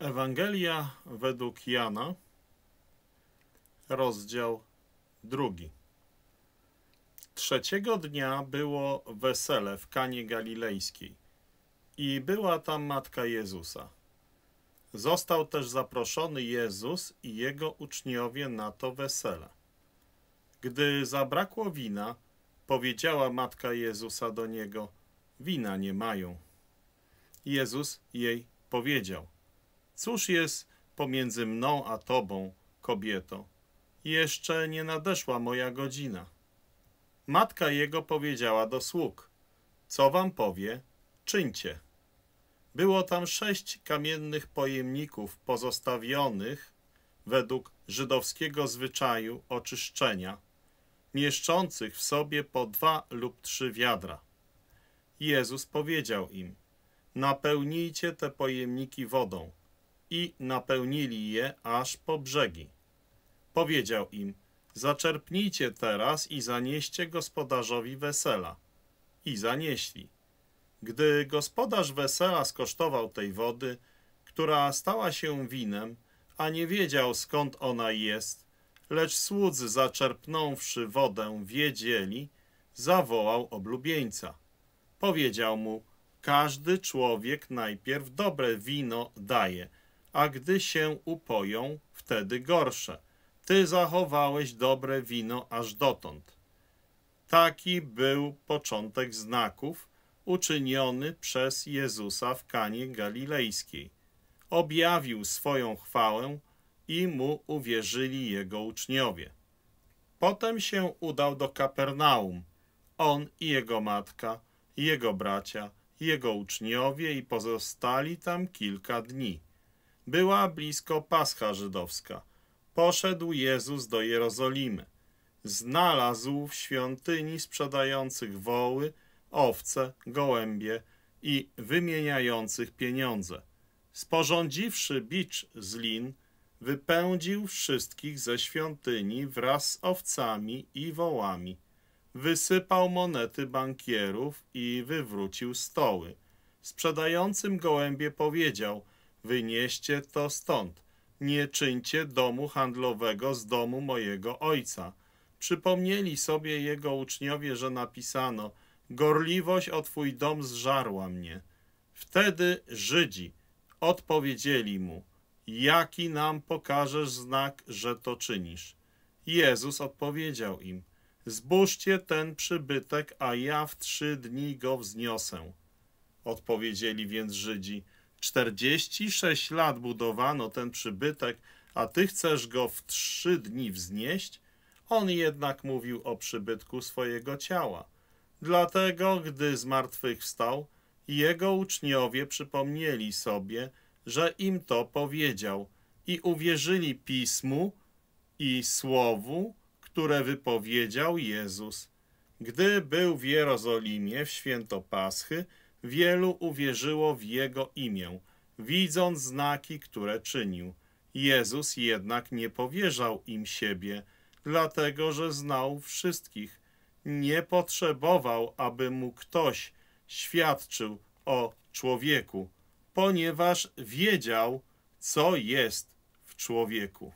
Ewangelia według Jana, rozdział drugi. Trzeciego dnia było wesele w Kanie Galilejskiej i była tam matka Jezusa. Został też zaproszony Jezus i jego uczniowie na to wesele. Gdy zabrakło wina, powiedziała matka Jezusa do niego: Wina nie mają. Jezus jej powiedział: Cóż jest pomiędzy mną a tobą, kobieto? Jeszcze nie nadeszła moja godzina. Matka jego powiedziała do sług, co wam powie, czyńcie. Było tam sześć kamiennych pojemników pozostawionych według żydowskiego zwyczaju oczyszczenia, mieszczących w sobie po dwa lub trzy wiadra. Jezus powiedział im, napełnijcie te pojemniki wodą i napełnili je aż po brzegi. Powiedział im, zaczerpnijcie teraz i zanieście gospodarzowi wesela. I zanieśli. Gdy gospodarz wesela skosztował tej wody, która stała się winem, a nie wiedział skąd ona jest, lecz słudzy zaczerpnąwszy wodę wiedzieli, zawołał oblubieńca. Powiedział mu, każdy człowiek najpierw dobre wino daje, a gdy się upoją, wtedy gorsze. Ty zachowałeś dobre wino aż dotąd. Taki był początek znaków uczyniony przez Jezusa w Kanie Galilejskiej. Objawił swoją chwałę i mu uwierzyli jego uczniowie. Potem się udał do Kapernaum, on i jego matka, jego bracia, jego uczniowie i pozostali tam kilka dni. Była blisko Pascha Żydowska. Poszedł Jezus do Jerozolimy. Znalazł w świątyni sprzedających woły, owce, gołębie i wymieniających pieniądze. Sporządziwszy bicz z lin, wypędził wszystkich ze świątyni wraz z owcami i wołami. Wysypał monety bankierów i wywrócił stoły. Sprzedającym gołębie powiedział – Wynieście to stąd. Nie czyńcie domu handlowego z domu mojego ojca. Przypomnieli sobie jego uczniowie, że napisano Gorliwość o twój dom zżarła mnie. Wtedy Żydzi odpowiedzieli mu Jaki nam pokażesz znak, że to czynisz? Jezus odpowiedział im Zbóżcie ten przybytek, a ja w trzy dni go wzniosę. Odpowiedzieli więc Żydzi – 46 lat budowano ten przybytek, a ty chcesz go w trzy dni wznieść? On jednak mówił o przybytku swojego ciała. Dlatego, gdy zmartwychwstał, jego uczniowie przypomnieli sobie, że im to powiedział i uwierzyli Pismu i Słowu, które wypowiedział Jezus. Gdy był w Jerozolimie w święto Paschy, Wielu uwierzyło w Jego imię, widząc znaki, które czynił. Jezus jednak nie powierzał im siebie, dlatego że znał wszystkich. Nie potrzebował, aby mu ktoś świadczył o człowieku, ponieważ wiedział, co jest w człowieku.